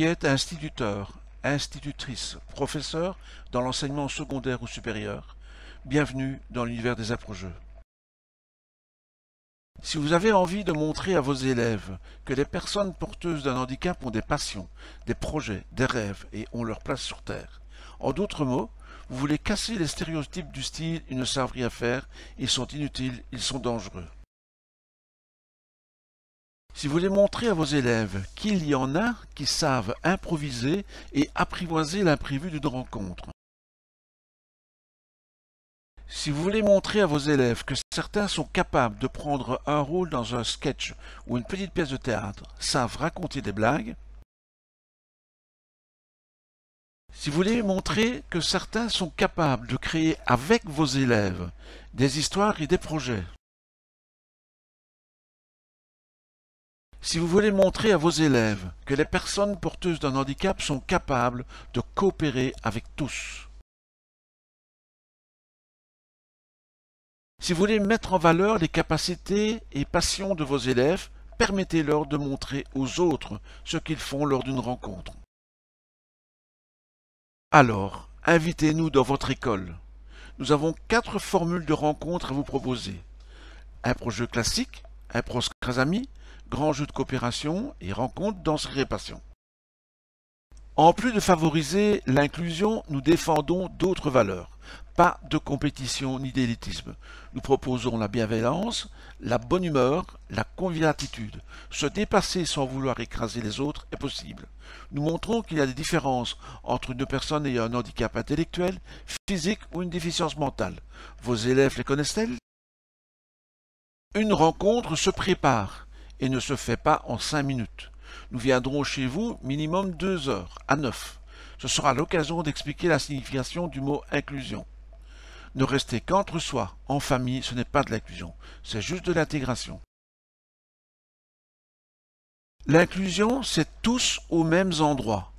qui est instituteur, institutrice, professeur dans l'enseignement secondaire ou supérieur. Bienvenue dans l'univers des approcheux. Si vous avez envie de montrer à vos élèves que les personnes porteuses d'un handicap ont des passions, des projets, des rêves et ont leur place sur Terre, en d'autres mots, vous voulez casser les stéréotypes du style « ils ne savent rien faire, ils sont inutiles, ils sont dangereux ». Si vous voulez montrer à vos élèves qu'il y en a qui savent improviser et apprivoiser l'imprévu d'une rencontre. Si vous voulez montrer à vos élèves que certains sont capables de prendre un rôle dans un sketch ou une petite pièce de théâtre, savent raconter des blagues, si vous voulez montrer que certains sont capables de créer avec vos élèves des histoires et des projets, Si vous voulez montrer à vos élèves que les personnes porteuses d'un handicap sont capables de coopérer avec tous. Si vous voulez mettre en valeur les capacités et passions de vos élèves, permettez-leur de montrer aux autres ce qu'ils font lors d'une rencontre. Alors, invitez-nous dans votre école. Nous avons quatre formules de rencontres à vous proposer. Un projet classique, un proscrasami, grand jeu de coopération et rencontre ce répassion. En plus de favoriser l'inclusion, nous défendons d'autres valeurs. Pas de compétition ni d'élitisme. Nous proposons la bienveillance, la bonne humeur, la convivialité. Se dépasser sans vouloir écraser les autres est possible. Nous montrons qu'il y a des différences entre une personne ayant un handicap intellectuel, physique ou une déficience mentale. Vos élèves les connaissent-elles Une rencontre se prépare et ne se fait pas en cinq minutes. Nous viendrons chez vous minimum deux heures, à neuf. Ce sera l'occasion d'expliquer la signification du mot inclusion. Ne rester qu'entre soi, en famille, ce n'est pas de l'inclusion, c'est juste de l'intégration. L'inclusion, c'est tous aux mêmes endroits.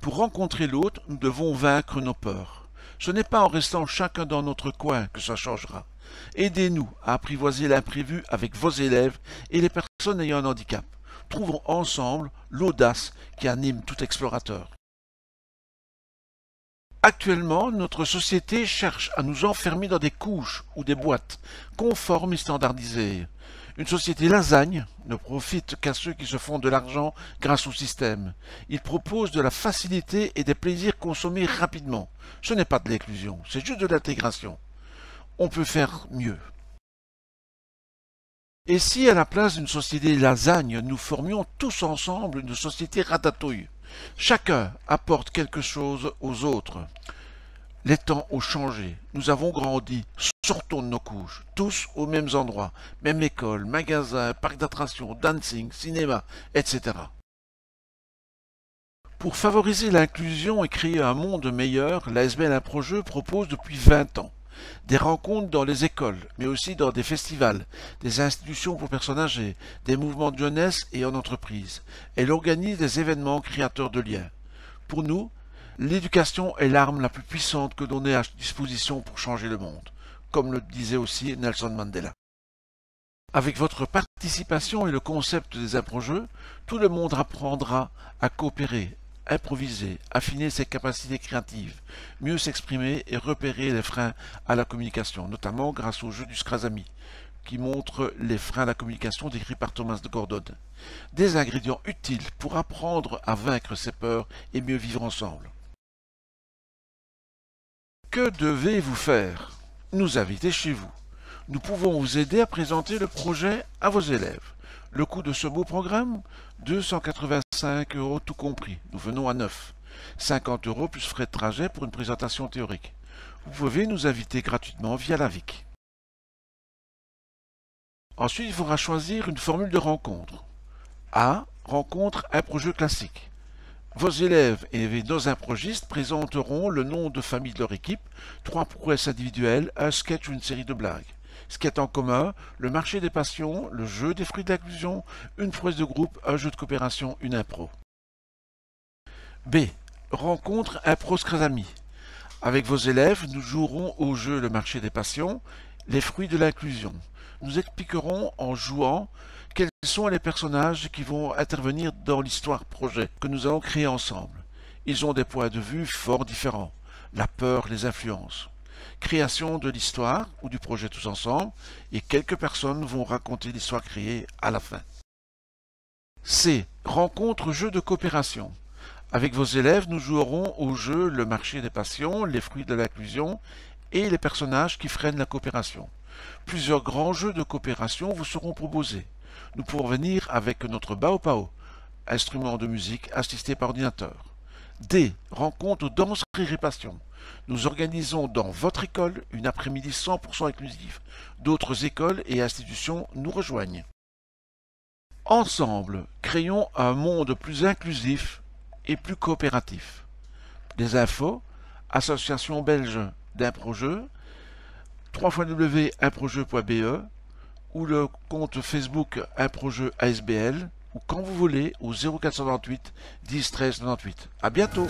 Pour rencontrer l'autre, nous devons vaincre nos peurs. Ce n'est pas en restant chacun dans notre coin que ça changera. Aidez-nous à apprivoiser l'imprévu avec vos élèves et les personnes ayant un handicap. Trouvons ensemble l'audace qui anime tout explorateur. Actuellement, notre société cherche à nous enfermer dans des couches ou des boîtes conformes et standardisées. Une société lasagne ne profite qu'à ceux qui se font de l'argent grâce au système. Il propose de la facilité et des plaisirs consommés rapidement. Ce n'est pas de l'exclusion, c'est juste de l'intégration on peut faire mieux. Et si à la place d'une société lasagne, nous formions tous ensemble une société ratatouille Chacun apporte quelque chose aux autres. Les temps ont changé, nous avons grandi, sortons de nos couches, tous aux mêmes endroits, même école, magasin, parc d'attractions, dancing, cinéma, etc. Pour favoriser l'inclusion et créer un monde meilleur, l'ASBL Improjeu propose depuis 20 ans des rencontres dans les écoles, mais aussi dans des festivals, des institutions pour personnes âgées, des mouvements de jeunesse et en entreprise. Elle organise des événements créateurs de liens. Pour nous, l'éducation est l'arme la plus puissante que l'on ait à disposition pour changer le monde, comme le disait aussi Nelson Mandela. Avec votre participation et le concept des Jeux, tout le monde apprendra à coopérer, improviser, affiner ses capacités créatives, mieux s'exprimer et repérer les freins à la communication, notamment grâce au jeu du Scrasami, qui montre les freins à la communication décrits par Thomas de Gordon. Des ingrédients utiles pour apprendre à vaincre ses peurs et mieux vivre ensemble. Que devez-vous faire Nous inviter chez vous. Nous pouvons vous aider à présenter le projet à vos élèves. Le coût de ce beau programme 280. 5 euros tout compris. Nous venons à 9. 50 euros plus frais de trajet pour une présentation théorique. Vous pouvez nous inviter gratuitement via la VIC. Ensuite, il faudra choisir une formule de rencontre. A. Rencontre un projet classique. Vos élèves et nos improgistes présenteront le nom de famille de leur équipe, trois prouesses individuelles, un sketch ou une série de blagues ce qui est en commun, le marché des passions, le jeu des fruits de l'inclusion, une prouesse de groupe, un jeu de coopération, une impro. B. Rencontre impro Scrasami. Avec vos élèves, nous jouerons au jeu Le marché des passions, les fruits de l'inclusion. Nous expliquerons en jouant quels sont les personnages qui vont intervenir dans l'histoire projet que nous allons créer ensemble. Ils ont des points de vue fort différents. La peur les influence création de l'histoire ou du projet tous ensemble, et quelques personnes vont raconter l'histoire créée à la fin. C. Rencontre jeu de coopération. Avec vos élèves, nous jouerons au jeu Le marché des passions, les fruits de l'inclusion et les personnages qui freinent la coopération. Plusieurs grands jeux de coopération vous seront proposés. Nous pourrons venir avec notre Baopao, instrument de musique assisté par ordinateur. D. Rencontre danse répassion. Nous organisons dans votre école une après-midi 100% inclusive. D'autres écoles et institutions nous rejoignent. Ensemble, créons un monde plus inclusif et plus coopératif. Des infos, Association belge d'improjeux, www.improjeu.be ou le compte Facebook Improjeu ASBL quand vous voulez au 0428 10 13 98. A bientôt!